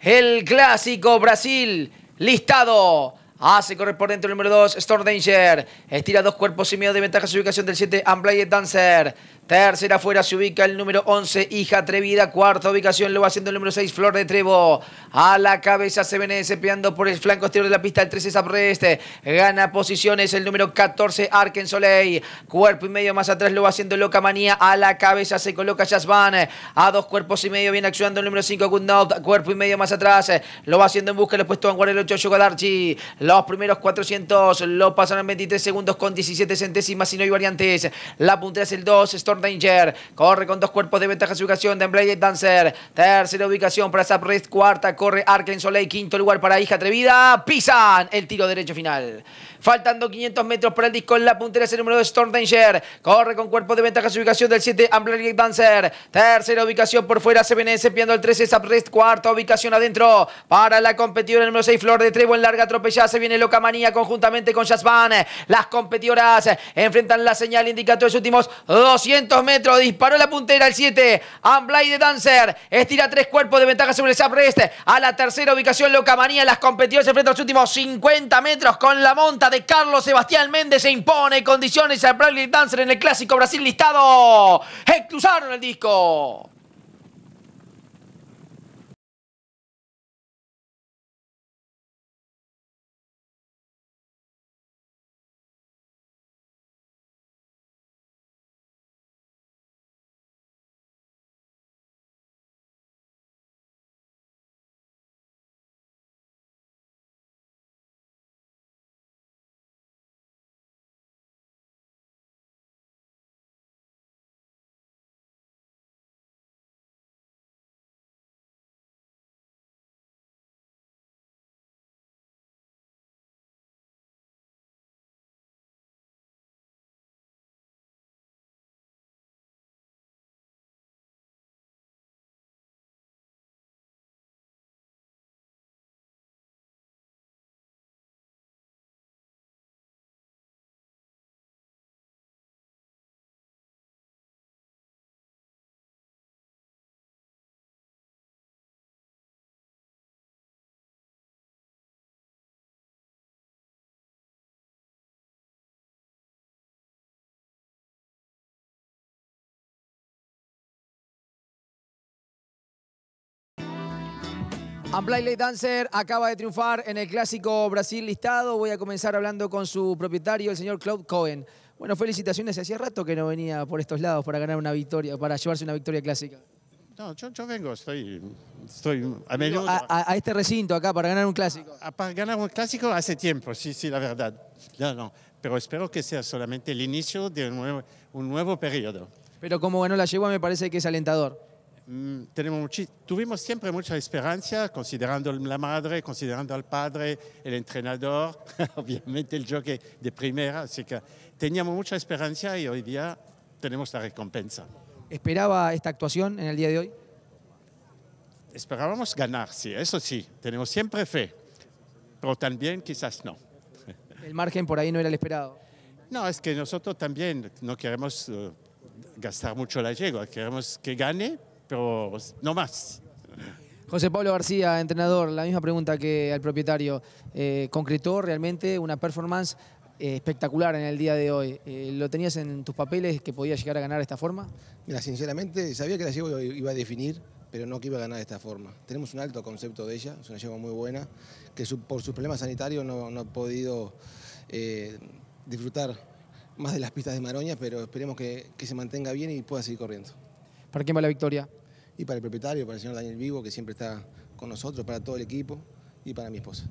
el clásico Brasil. Listado. Hace correr por dentro el número 2, Storm Estira dos cuerpos y medio de ventaja su ubicación del 7, Unplayed Dancer. Tercera afuera se ubica el número 11, Hija Atrevida. Cuarta ubicación lo va haciendo el número 6, Flor de Trevo. A la cabeza se viene desempeñando por el flanco exterior de la pista el 13, este Gana posiciones el número 14, Arken Soleil. Cuerpo y medio más atrás lo va haciendo Loca Manía. A la cabeza se coloca Jasvan. A dos cuerpos y medio viene actuando el número 5, Goodnought. Cuerpo y medio más atrás lo va haciendo en busca del puesto Vanguard el 8, Yogadarchi. Los primeros 400 lo pasan en 23 segundos con 17 centésimas y no hay variantes. La puntera es el 2, Storm Danger. Corre con dos cuerpos de ventaja su ubicación de Blade Dancer. Tercera ubicación para Zapriz. Cuarta corre Arken Soleil. Quinto lugar para Hija Atrevida. Pisan el tiro derecho final. Faltando 500 metros para el disco. En la puntera es el número de Storm Danger. Corre con cuerpos de ventaja su ubicación del 7 Blade Dancer. Tercera ubicación por fuera. se viene cepillando el 13 Zapriz. Cuarta ubicación adentro para la competidora número 6 Flor de Trevo en larga atropellada. Se viene Loca Manía conjuntamente con Van. Las competidoras enfrentan la señal indicatoria de últimos 200 metros. Disparó la puntera al 7. Amblay de Dancer. Estira tres cuerpos de ventaja sobre el Zaprest. A la tercera ubicación, manía Las competidoras se enfrentan los últimos 50 metros con la monta de Carlos Sebastián Méndez. Se impone condiciones a Blade Dancer en el clásico Brasil listado. Exclusaron el disco. Ampli Late Dancer acaba de triunfar en el clásico Brasil listado. Voy a comenzar hablando con su propietario, el señor Claude Cohen. Bueno, felicitaciones. Hacía rato que no venía por estos lados para ganar una victoria, para llevarse una victoria clásica. No, yo, vengo, estoy, estoy a este recinto acá para ganar un clásico. para ganar un clásico hace tiempo, sí, sí, la verdad. No, no, pero espero que sea solamente el inicio de un nuevo, un nuevo periodo. Pero como ganó la yegua me parece que es alentador. Mm, tenemos tuvimos siempre mucha esperanza, considerando la madre, considerando al padre, el entrenador, obviamente el jockey de primera, así que teníamos mucha esperanza y hoy día tenemos la recompensa. ¿Esperaba esta actuación en el día de hoy? Esperábamos ganar, sí, eso sí, tenemos siempre fe, pero también quizás no. El margen por ahí no era el esperado. No, es que nosotros también no queremos eh, gastar mucho la yegua, queremos que gane, pero no más. José Pablo García, entrenador, la misma pregunta que al propietario. Eh, concretó realmente una performance eh, espectacular en el día de hoy. Eh, ¿Lo tenías en tus papeles que podía llegar a ganar de esta forma? Mira, sinceramente sabía que la Llevo iba a definir, pero no que iba a ganar de esta forma. Tenemos un alto concepto de ella, es una yegua muy buena, que por sus problemas sanitarios no, ha podido disfrutar más de las pistas de Maroña, pero esperemos que se mantenga bien y pueda seguir corriendo. ¿Para quién va la victoria? Y para el propietario, para el señor Daniel Vivo, que siempre está con nosotros, para todo el equipo y para mi esposa.